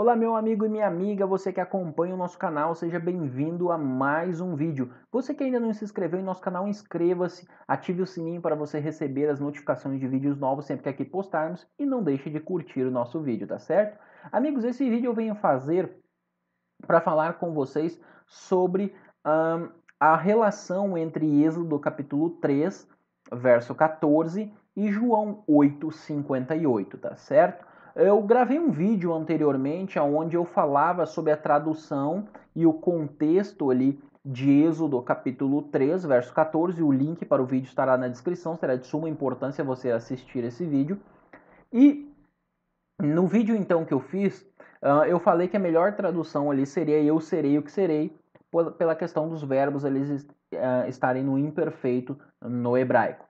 Olá, meu amigo e minha amiga, você que acompanha o nosso canal, seja bem-vindo a mais um vídeo. Você que ainda não se inscreveu em nosso canal, inscreva-se, ative o sininho para você receber as notificações de vídeos novos sempre que aqui postarmos e não deixe de curtir o nosso vídeo, tá certo? Amigos, esse vídeo eu venho fazer para falar com vocês sobre a relação entre Êxodo capítulo 3, verso 14 e João 8, 58, tá certo? Eu gravei um vídeo anteriormente onde eu falava sobre a tradução e o contexto ali de Êxodo, capítulo 3, verso 14. O link para o vídeo estará na descrição, será de suma importância você assistir esse vídeo. E no vídeo então que eu fiz, ah, eu falei que a melhor tradução ali seria eu serei o que serei, pela questão dos verbos eles ah, estarem no imperfeito no hebraico.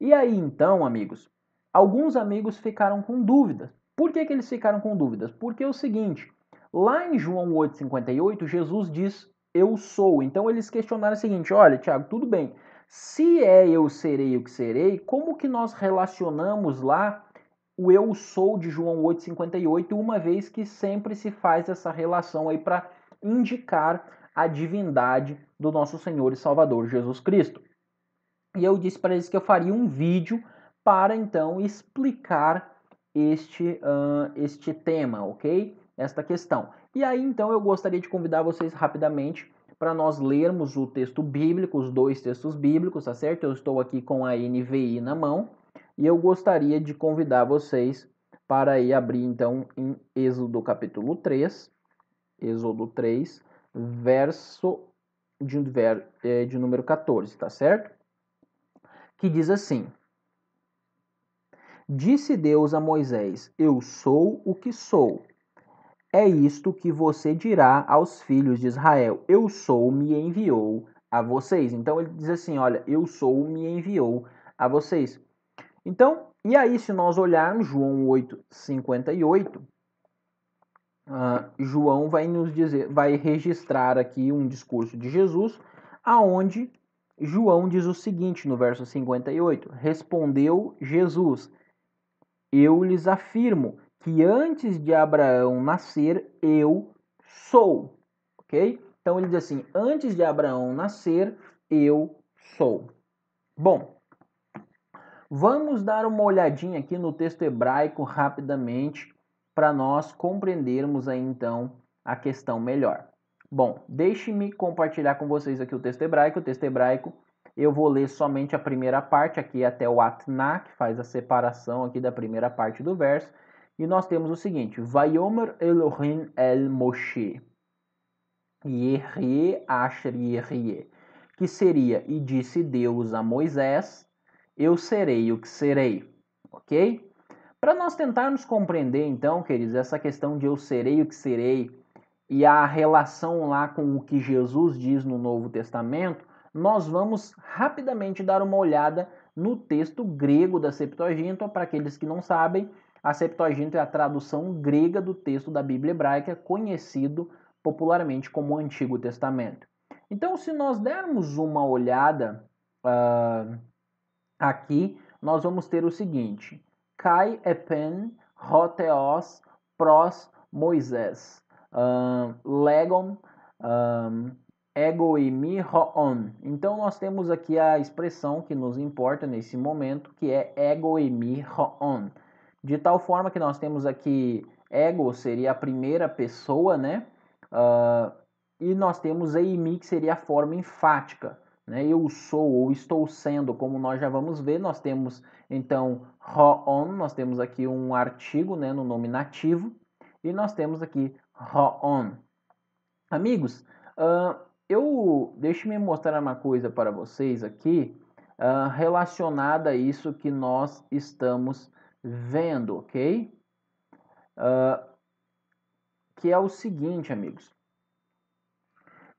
E aí então, amigos, alguns amigos ficaram com dúvidas. Por que, que eles ficaram com dúvidas? Porque é o seguinte, lá em João 8,58, Jesus diz, eu sou. Então eles questionaram o seguinte, olha Tiago, tudo bem, se é eu serei o que serei, como que nós relacionamos lá o eu sou de João 8,58, uma vez que sempre se faz essa relação aí para indicar a divindade do nosso Senhor e Salvador Jesus Cristo. E eu disse para eles que eu faria um vídeo para então explicar este, uh, este tema, ok? Esta questão. E aí, então, eu gostaria de convidar vocês rapidamente para nós lermos o texto bíblico, os dois textos bíblicos, tá certo? Eu estou aqui com a NVI na mão e eu gostaria de convidar vocês para aí abrir então em Êxodo capítulo 3, Êxodo 3, verso de, eh, de número 14, tá certo? Que diz assim: Disse Deus a Moisés: Eu sou o que sou. É isto que você dirá aos filhos de Israel: Eu sou, me enviou a vocês. Então ele diz assim: Olha, eu sou, me enviou a vocês. Então, e aí, se nós olharmos João 8, 58, uh, João vai nos dizer, vai registrar aqui um discurso de Jesus, aonde João diz o seguinte no verso 58: Respondeu Jesus: eu lhes afirmo que antes de Abraão nascer, eu sou. Ok? Então ele diz assim: Antes de Abraão nascer, eu sou. Bom, vamos dar uma olhadinha aqui no texto hebraico rapidamente para nós compreendermos aí então a questão melhor. Bom, deixe-me compartilhar com vocês aqui o texto hebraico. O texto hebraico eu vou ler somente a primeira parte, aqui até o Atná, que faz a separação aqui da primeira parte do verso. E nós temos o seguinte: Vayomer Elohim el Moshe, Yerie Asher Yerie, que seria, e disse Deus a Moisés, eu serei o que serei, ok? Para nós tentarmos compreender, então, queridos, essa questão de eu serei o que serei e a relação lá com o que Jesus diz no Novo Testamento, nós vamos rapidamente dar uma olhada no texto grego da Septuaginta. Para aqueles que não sabem, a Septuaginta é a tradução grega do texto da Bíblia hebraica, conhecido popularmente como o Antigo Testamento. Então, se nós dermos uma olhada uh, aqui, nós vamos ter o seguinte: Kai epen roteos pros Moisés, uh, ego e mi ho-on. Então nós temos aqui a expressão que nos importa nesse momento, que é ego e mi ho-on. De tal forma que nós temos aqui ego seria a primeira pessoa, né? Uh, e nós temos e mi que seria a forma enfática, né? Eu sou ou estou sendo, como nós já vamos ver, nós temos então ho-on, nós temos aqui um artigo, né, no nominativo, e nós temos aqui ho-on. Amigos, uh, eu deixe-me mostrar uma coisa para vocês aqui uh, relacionada a isso que nós estamos vendo, ok? Uh, que é o seguinte, amigos.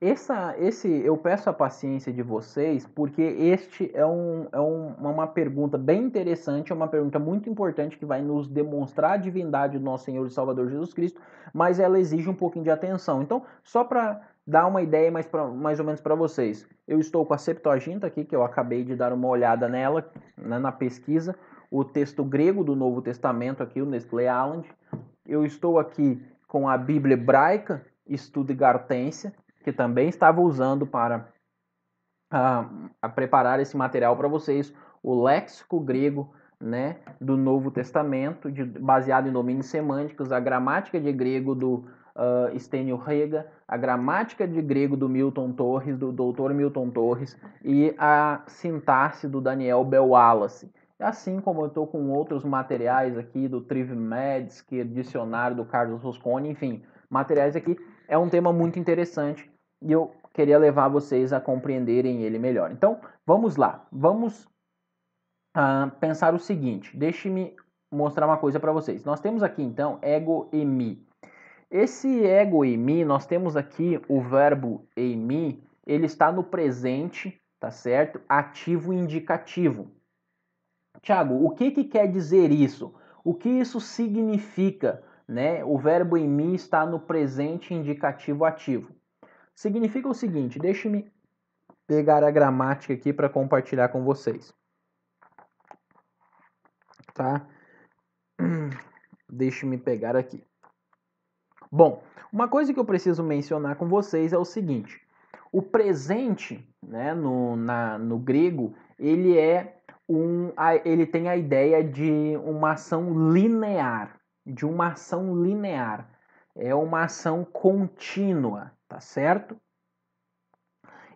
Essa, esse, eu peço a paciência de vocês, porque este é, um, é um, uma pergunta bem interessante, é uma pergunta muito importante que vai nos demonstrar a divindade do nosso Senhor e Salvador Jesus Cristo, mas ela exige um pouquinho de atenção. Então, só para dar uma ideia mais, pra, mais ou menos para vocês. Eu estou com a Septuaginta aqui, que eu acabei de dar uma olhada nela, né, na pesquisa, o texto grego do Novo Testamento aqui, o Nestlé Allen. Eu estou aqui com a Bíblia Hebraica Stuttgartense, que também estava usando para a, ah, a preparar esse material para vocês, o léxico grego né, do Novo Testamento, de, baseado em domínios semânticos, a gramática de grego do uh, Stênio Rega, a gramática de grego do Milton Torres, do Dr. Milton Torres, e a sintaxe do Daniel Bell Wallace. Assim como eu estou com outros materiais aqui do Trivmeds, que é dicionário do Carlos Rosconi, enfim, materiais aqui, é um tema muito interessante e eu queria levar vocês a compreenderem ele melhor. Então, vamos lá, vamos uh, pensar o seguinte, deixe-me mostrar uma coisa para vocês. Nós temos aqui, então, ego e mi. Esse ego em mim, nós temos aqui o verbo em mim, ele está no presente, tá certo? Ativo e indicativo. Tiago, o que, que quer dizer isso? O que isso significa? Né? O verbo em mim está no presente indicativo ativo. Significa o seguinte, deixe-me pegar a gramática aqui para compartilhar com vocês. Tá? Deixe-me pegar aqui. Bom, uma coisa que eu preciso mencionar com vocês é o seguinte: o presente, né, no, na, no grego, ele é um, ele tem a ideia de uma ação linear, de uma ação linear, é uma ação contínua, tá certo?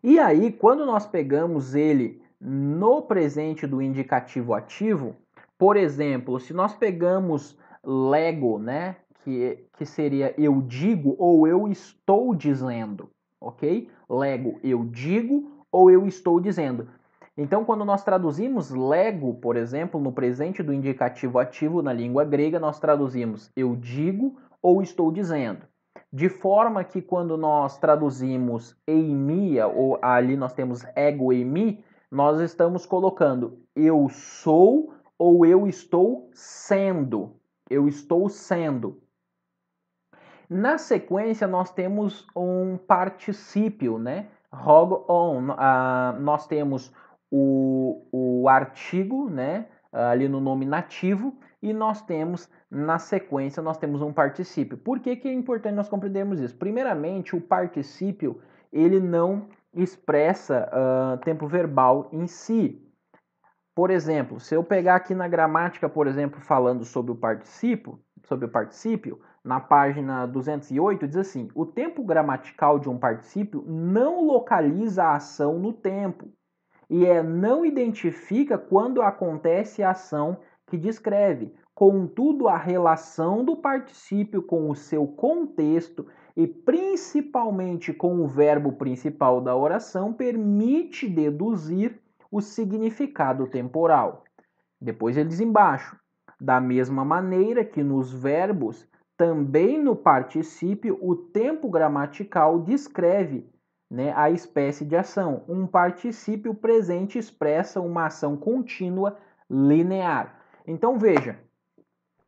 E aí, quando nós pegamos ele no presente do indicativo ativo, por exemplo, se nós pegamos Lego, né? que, que seria eu digo ou eu estou dizendo, ok? Lego, eu digo ou eu estou dizendo. Então, quando nós traduzimos lego, por exemplo, no presente do indicativo ativo na língua grega, nós traduzimos eu digo ou estou dizendo. De forma que quando nós traduzimos eimia, ou ali nós temos ego mi, nós estamos colocando eu sou ou eu estou sendo. Eu estou sendo. Na sequência, nós temos um particípio, né? rog on. Uh, nós temos o, o artigo, né? Uh, ali no nome nativo. E nós temos, na sequência, nós temos um particípio. Por que, que é importante nós compreendermos isso? Primeiramente, o particípio, ele não expressa uh, tempo verbal em si. Por exemplo, se eu pegar aqui na gramática, por exemplo, falando sobre o particípio, sobre o particípio, na página 208, diz assim: o tempo gramatical de um particípio não localiza a ação no tempo e é não identifica quando acontece a ação que descreve. Contudo, a relação do particípio com o seu contexto e principalmente com o verbo principal da oração permite deduzir o significado temporal. Depois ele diz embaixo. Da mesma maneira que nos verbos também no particípio, o tempo gramatical descreve né, a espécie de ação. Um particípio presente expressa uma ação contínua linear. Então veja,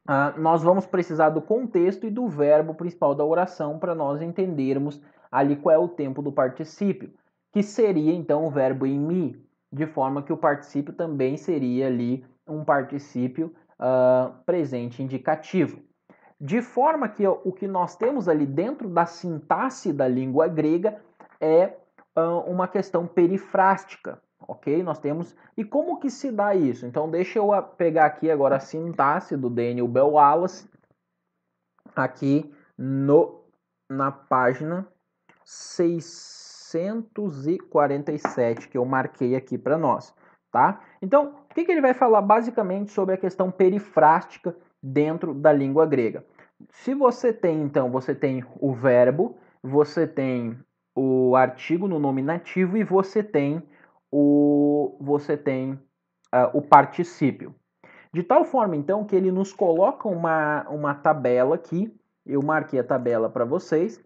uh, nós vamos precisar do contexto e do verbo principal da oração para nós entendermos ali qual é o tempo do particípio, que seria então o verbo em me, de forma que o particípio também seria ali um particípio uh, presente indicativo. De forma que o que nós temos ali dentro da sintaxe da língua grega é uma questão perifrástica, ok? Nós temos. E como que se dá isso? Então, deixa eu pegar aqui agora a sintaxe do Daniel Bell Wallace, aqui no, na página 647 que eu marquei aqui para nós, tá? Então, o que, que ele vai falar basicamente sobre a questão perifrástica dentro da língua grega. Se você tem, então, você tem o verbo, você tem o artigo no nominativo e você tem o você tem uh, o particípio. De tal forma, então, que ele nos coloca uma, uma tabela aqui. Eu marquei a tabela para vocês.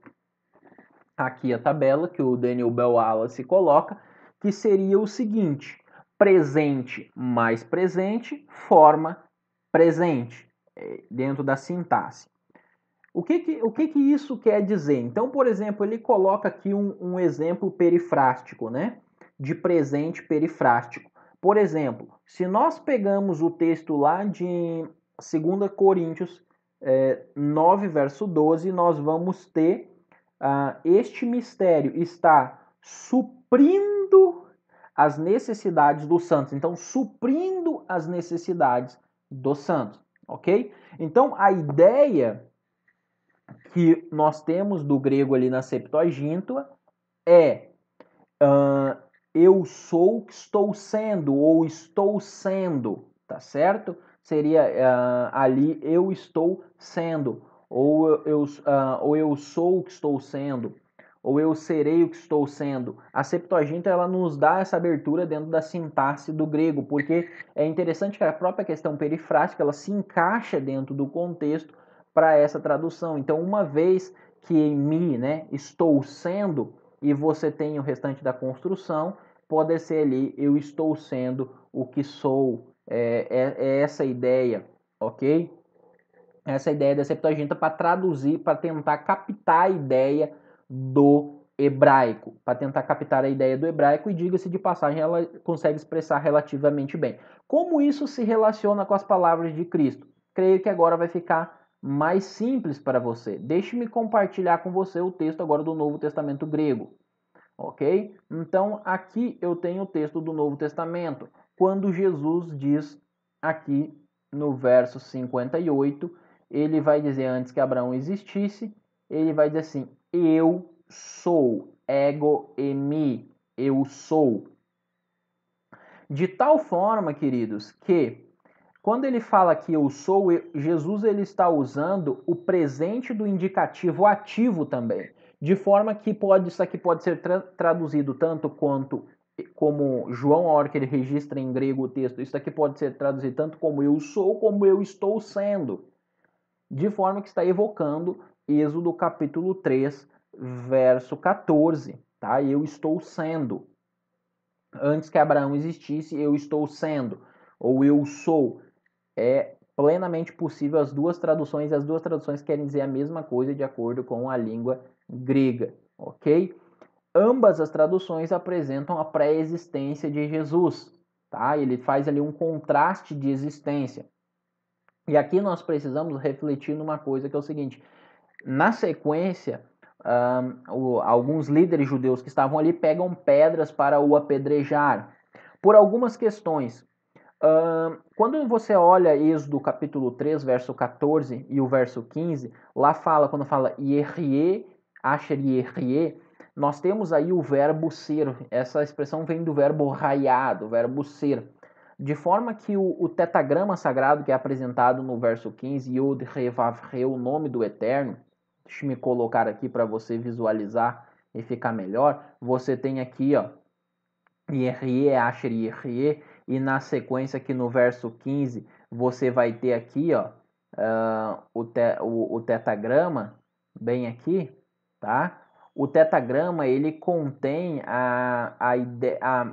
Aqui a tabela que o Daniel Bell se coloca, que seria o seguinte: presente mais presente, forma presente. É, dentro da sintaxe. O que que, o que que isso quer dizer? Então, por exemplo, ele coloca aqui um, um exemplo perifrástico, né? De presente perifrástico. Por exemplo, se nós pegamos o texto lá de 2 Coríntios é, 9, verso 12, nós vamos ter ah, este mistério está suprindo as necessidades dos santos. Então, suprindo as necessidades dos santos ok? Então a ideia que nós temos do grego ali na Septuaginta é uh, eu sou que estou sendo ou estou sendo, tá certo? Seria uh, ali eu estou sendo ou eu, uh, ou eu sou que estou sendo ou eu serei o que estou sendo. A Septuaginta ela nos dá essa abertura dentro da sintaxe do grego, porque é interessante que a própria questão perifrástica ela se encaixa dentro do contexto para essa tradução. Então, uma vez que em mim, né, estou sendo e você tem o restante da construção, pode ser ali eu estou sendo o que sou. É, é, é essa ideia, ok? Essa ideia da Septuaginta para traduzir, para tentar captar a ideia do hebraico, para tentar captar a ideia do hebraico e, diga-se de passagem, ela consegue expressar relativamente bem. Como isso se relaciona com as palavras de Cristo? Creio que agora vai ficar mais simples para você. Deixe-me compartilhar com você o texto agora do Novo Testamento grego. Ok? Então, aqui eu tenho o texto do Novo Testamento, quando Jesus diz aqui no verso 58, ele vai dizer antes que Abraão existisse, ele vai dizer assim: Eu sou, ego e mi, eu sou. De tal forma, queridos, que quando ele fala que eu sou, Jesus ele está usando o presente do indicativo ativo também, de forma que pode isso aqui pode ser tra traduzido tanto quanto como João, a hora que ele registra em grego o texto, isso aqui pode ser traduzido tanto como eu sou, como eu estou sendo, de forma que está evocando Êxodo capítulo 3, verso 14, tá? Eu estou sendo. Antes que Abraão existisse, eu estou sendo, ou eu sou. É plenamente possível as duas traduções, as duas traduções querem dizer a mesma coisa de acordo com a língua grega, ok? Ambas as traduções apresentam a pré-existência de Jesus, tá? Ele faz ali um contraste de existência. E aqui nós precisamos refletir numa coisa que é o seguinte: na sequência, um, o, alguns líderes judeus que estavam ali pegam pedras para o apedrejar. Por algumas questões. Um, quando você olha Êxodo capítulo 3, verso 14 e o verso 15, lá fala, quando fala Yerie, Asher Yerie, nós temos aí o verbo ser. Essa expressão vem do verbo raiado, verbo ser. De forma que o, o, tetagrama sagrado que é apresentado no verso 15, Yod Revavre, o nome do Eterno, Deixa eu me colocar aqui para você visualizar e ficar melhor. Você tem aqui, ó, IRE, Asher IRE, e na sequência aqui no verso 15, você vai ter aqui, ó, uh, o, te, o, o tetagrama, bem aqui, tá? O tetagrama, ele contém a, a, a,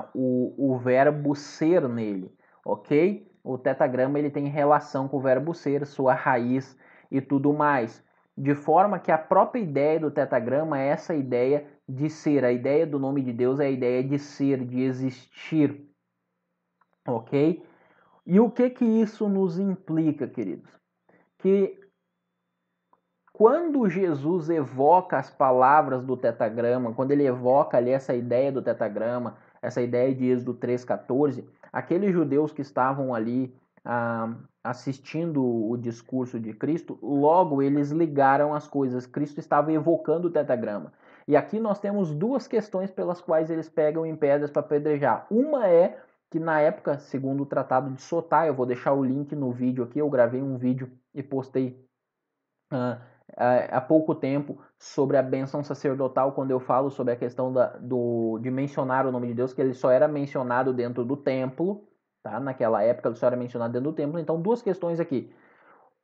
a, o, o verbo ser nele, ok? O tetagrama, ele tem relação com o verbo ser, sua raiz e tudo mais de forma que a própria ideia do tetragrama é essa ideia de ser. A ideia do nome de Deus é a ideia de ser, de existir. Ok? E o que que isso nos implica, queridos? Que quando Jesus evoca as palavras do tetragrama, quando ele evoca ali essa ideia do tetragrama, essa ideia de Êxodo 3,14, aqueles judeus que estavam ali ah, assistindo o discurso de Cristo, logo eles ligaram as coisas. Cristo estava evocando o tetragrama. E aqui nós temos duas questões pelas quais eles pegam em pedras para pedrejar. Uma é que na época, segundo o Tratado de Sotá, eu vou deixar o link no vídeo aqui, eu gravei um vídeo e postei ah, ah há pouco tempo sobre a benção sacerdotal, quando eu falo sobre a questão da, do, de mencionar o nome de Deus, que ele só era mencionado dentro do templo, tá? naquela época do senhora mencionada dentro do templo. Então, duas questões aqui.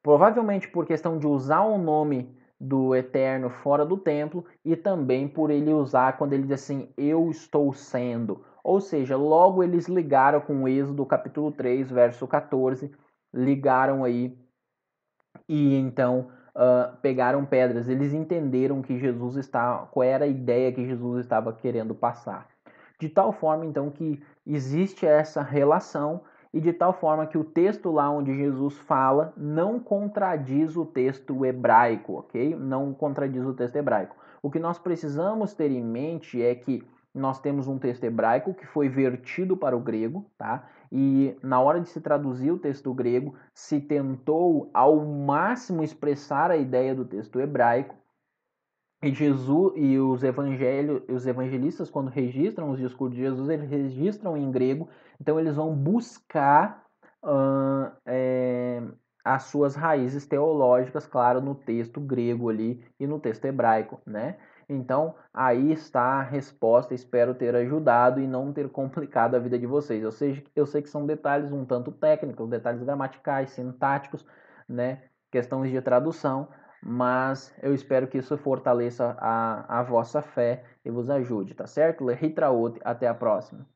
Provavelmente por questão de usar o nome do Eterno fora do templo e também por ele usar quando ele diz assim: Eu estou sendo. Ou seja, logo eles ligaram com o Êxodo capítulo 3, verso 14, ligaram aí e então uh, pegaram pedras. Eles entenderam que Jesus está, qual era a ideia que Jesus estava querendo passar. De tal forma, então, que existe essa relação e de tal forma que o texto lá onde Jesus fala não contradiz o texto hebraico, ok? Não contradiz o texto hebraico. O que nós precisamos ter em mente é que nós temos um texto hebraico que foi vertido para o grego, tá? E na hora de se traduzir o texto grego, se tentou ao máximo expressar a ideia do texto hebraico, e Jesus e os evangelhos, os evangelistas quando registram os discursos de Jesus, eles registram em grego. Então eles vão buscar ah, é, as suas raízes teológicas, claro, no texto grego ali e no texto hebraico, né? Então, aí está a resposta. Espero ter ajudado e não ter complicado a vida de vocês. Eu sei, eu sei que são detalhes um tanto técnicos, detalhes gramaticais, sintáticos, né? Questões de tradução, mas eu espero que isso fortaleça a, a vossa fé e vos ajude, tá certo? Lehitraot, até a próxima.